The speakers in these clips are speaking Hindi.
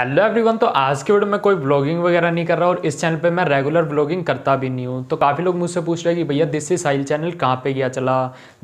हेलो एवरीवन तो आज के वीडियो में कोई ब्लॉगिंग वगैरह नहीं कर रहा और इस चैनल पे मैं रेगुलर ब्लॉगिंग करता भी नहीं हूँ तो काफ़ी लोग मुझसे पूछ रहे हैं कि भैया दिस इज साहिल चैनल कहाँ पे गया चला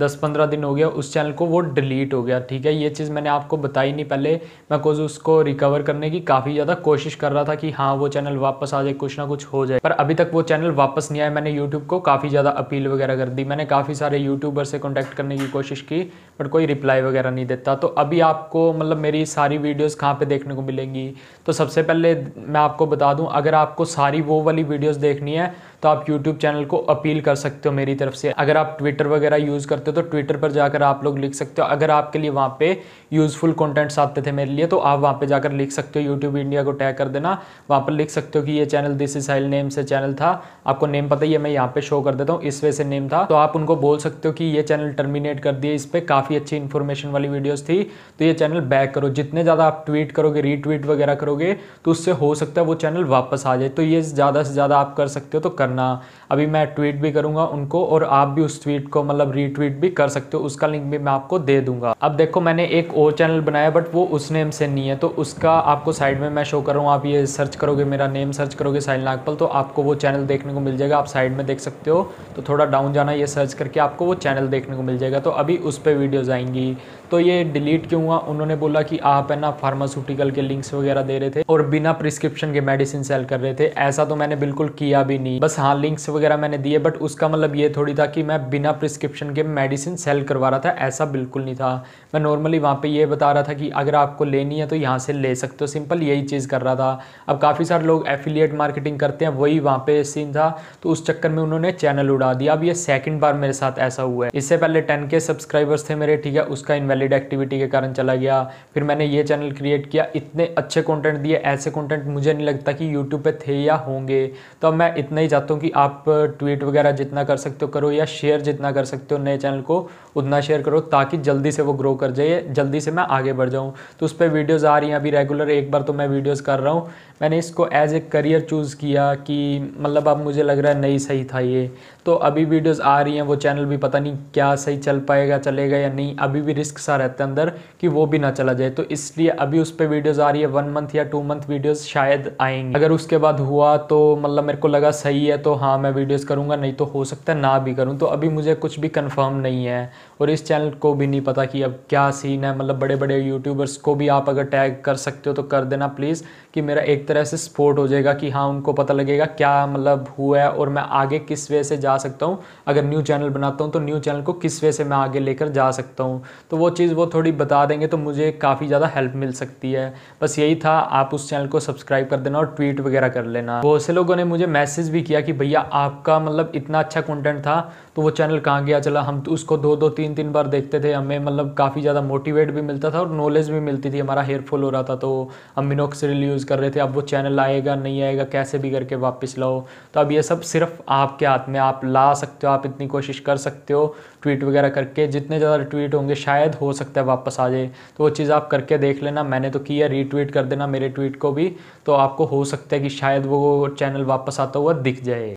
10-15 दिन हो गया उस चैनल को वो डिलीट हो गया ठीक है ये चीज़ मैंने आपको बताई नहीं पहले मैं कुछ उसको रिकवर करने की काफ़ी ज़्यादा कोशिश कर रहा था कि हाँ वो चैनल वापस आ जाए कुछ ना कुछ हो जाए पर अभी तक वो चैनल वापस नहीं आया मैंने यूट्यूब को काफ़ी ज़्यादा अपील वगैरह कर दी मैंने काफ़ी सारे यूट्यूबर से कॉन्टैक्ट करने की कोशिश की बट कोई रिप्लाई वगैरह नहीं देता तो अभी आपको मतलब मेरी सारी वीडियोज़ कहाँ पर देखने को मिलेंगी तो सबसे पहले मैं आपको बता दूं अगर आपको सारी वो वाली वीडियोस देखनी है तो आप यूट्यूब चैनल को अपील कर सकते हो मेरी तरफ से अगर आप ट्विटर वगैरह यूज़ करते हो तो ट्विटर पर जाकर आप लोग लिख सकते हो अगर आपके लिए वहाँ पे यूज़फुल कंटेंट्स आते थे मेरे लिए तो आप वहाँ पे जाकर लिख सकते हो यूट्यूब इंडिया को टैग कर देना वहाँ पर लिख सकते हो कि ये चैनल दिस इज हाइल नेम से चैनल था आपको नेम पता ही है मैं यहाँ पर शो कर देता हूँ इस वजह से नेम था तो आप उनको बोल सकते हो कि ये चैनल टर्मिनेट कर दिए इस पर काफ़ी अच्छी इन्फॉर्मेशन वाली वीडियोज़ थी तो ये चैनल बैक करो जितने ज़्यादा आप ट्वीट करोगे रीट्वीट वगैरह क्या करोगे तो उससे हो सकता है वो चैनल वापस आ जाए तो ये ज़्यादा से ज़्यादा आप कर सकते हो तो करना अभी मैं ट्वीट भी करूँगा उनको और आप भी उस ट्वीट को मतलब रीट्वीट भी कर सकते हो उसका लिंक भी मैं आपको दे दूंगा अब देखो मैंने एक और चैनल बनाया बट वो उस नेम से नहीं है तो उसका आपको साइड में मैं शो कर रहा हूँ आप ये सर्च करोगे मेरा नेम सर्च करोगे साहिल नागपल तो आपको वो चैनल देखने को मिल जाएगा आप साइड में देख सकते हो तो थोड़ा डाउन जाना ये सर्च करके आपको वो चैनल देखने को मिल जाएगा तो अभी उस पर वीडियोज़ आएंगी तो ये डिलीट क्यों हुआ उन्होंने बोला कि आप है ना फार्मास्यूटिकल के लिंक्स वगैरह वगैरह दे रहे थे और बिना प्रिस्क्रिप्शन के मेडिसिन सेल कर रहे थे ऐसा तो मैंने बिल्कुल किया भी नहीं बस हाँ लिंक्स वगैरह मैंने दिए बट उसका मतलब ये थोड़ी था कि मैं बिना प्रिस्क्रिप्शन के मेडिसिन सेल करवा रहा था ऐसा बिल्कुल नहीं था मैं नॉर्मली वहाँ पर यह बता रहा था कि अगर आपको लेनी है तो यहाँ से ले सकते हो सिंपल यही चीज़ कर रहा था अब काफ़ी सारे लोग एफिलियट मार्केटिंग करते हैं वही वहाँ पर सीन था तो उस चक्कर में उन्होंने चैनल उड़ा दिया अब ये सेकेंड बार मेरे साथ ऐसा हुआ है इससे पहले टेन सब्सक्राइबर्स थे मेरे ठीक है उसका इनवैलिड एक्टिविटी के कारण चला गया फिर मैंने ये चैनल क्रिएट किया इतने अच्छे कंटेंट दिए ऐसे कंटेंट मुझे नहीं लगता कि यूट्यूब पे थे या होंगे तो अब मैं इतना ही चाहता हूँ कि आप ट्वीट वगैरह जितना कर सकते हो करो या शेयर जितना कर सकते हो नए चैनल को उतना शेयर करो ताकि जल्दी से वो ग्रो कर जाए जल्दी से मैं आगे बढ़ जाऊँ तो उस पर वीडियोज़ आ रही हैं अभी रेगुलर एक बार तो मैं वीडियोज़ कर रहा हूँ मैंने इसको एज ए करियर चूज़ किया कि मतलब अब मुझे लग रहा है नहीं सही था ये तो अभी वीडियोस आ रही हैं वो चैनल भी पता नहीं क्या सही चल पाएगा चलेगा या नहीं अभी भी रिस्क सा रहता है अंदर कि वो भी ना चला जाए तो इसलिए अभी उस पर वीडियोज़ आ रही है वन मंथ या टू मंथ वीडियोज़ शायद आएंगे अगर उसके बाद हुआ तो मतलब मेरे को लगा सही है तो हाँ मैं वीडियोज़ करूँगा नहीं तो हो सकता है ना भी करूँ तो अभी मुझे कुछ भी कन्फर्म नहीं है और इस चैनल को भी नहीं पता कि अब क्या सीन है मतलब बड़े बड़े यूट्यूबर्स को भी आप अगर टैग कर सकते हो तो कर देना प्लीज़ कि मेरा एक तरह से सपोर्ट हो जाएगा कि हाँ उनको पता लगेगा क्या मतलब हुआ है और मैं आगे किस वे से जा सकता हूँ अगर न्यू चैनल बनाता हूँ तो न्यू चैनल को किस वे से मैं आगे लेकर जा सकता हूँ तो वो चीज़ वो थोड़ी बता देंगे तो मुझे काफ़ी ज़्यादा हेल्प मिल सकती है बस यही था आप उस चैनल को सब्सक्राइब कर देना और ट्वीट वगैरह कर लेना बहुत से लोगों ने मुझे मैसेज भी किया कि भैया आपका मतलब इतना अच्छा कॉन्टेंट था तो वो चैनल कहाँ गया चला हम तो उसको दो दो तीन तीन बार देखते थे हमें मतलब काफ़ी ज़्यादा मोटिवेट भी मिलता था और नॉलेज भी मिलती थी हमारा हेयरफॉल हो रहा था तो हम मिनोक्सरिल यूज़ कर रहे थे अब वो चैनल आएगा नहीं आएगा कैसे भी करके वापस लाओ तो अब ये सब सिर्फ आपके हाथ में आप ला सकते हो आप इतनी कोशिश कर सकते हो ट्वीट वगैरह करके जितने ज़्यादा ट्वीट होंगे शायद हो सकता है वापस आ जाए तो वो चीज़ आप करके देख लेना मैंने तो किया रीट्वीट कर देना मेरे ट्वीट को भी तो आपको हो सकता है कि शायद वो चैनल वापस आता हुआ दिख जाए